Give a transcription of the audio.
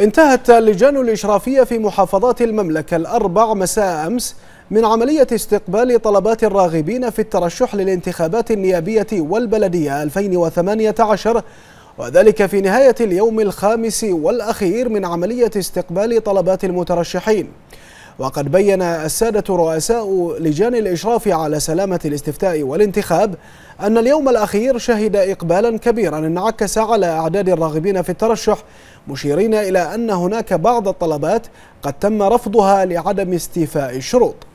انتهت اللجان الإشرافية في محافظات المملكة الأربع مساء أمس من عملية استقبال طلبات الراغبين في الترشح للانتخابات النيابية والبلدية 2018 وذلك في نهاية اليوم الخامس والأخير من عملية استقبال طلبات المترشحين وقد بين السادة رؤساء لجان الإشراف على سلامة الاستفتاء والانتخاب أن اليوم الأخير شهد إقبالا كبيرا انعكس على أعداد الراغبين في الترشح مشيرين إلى أن هناك بعض الطلبات قد تم رفضها لعدم استيفاء الشروط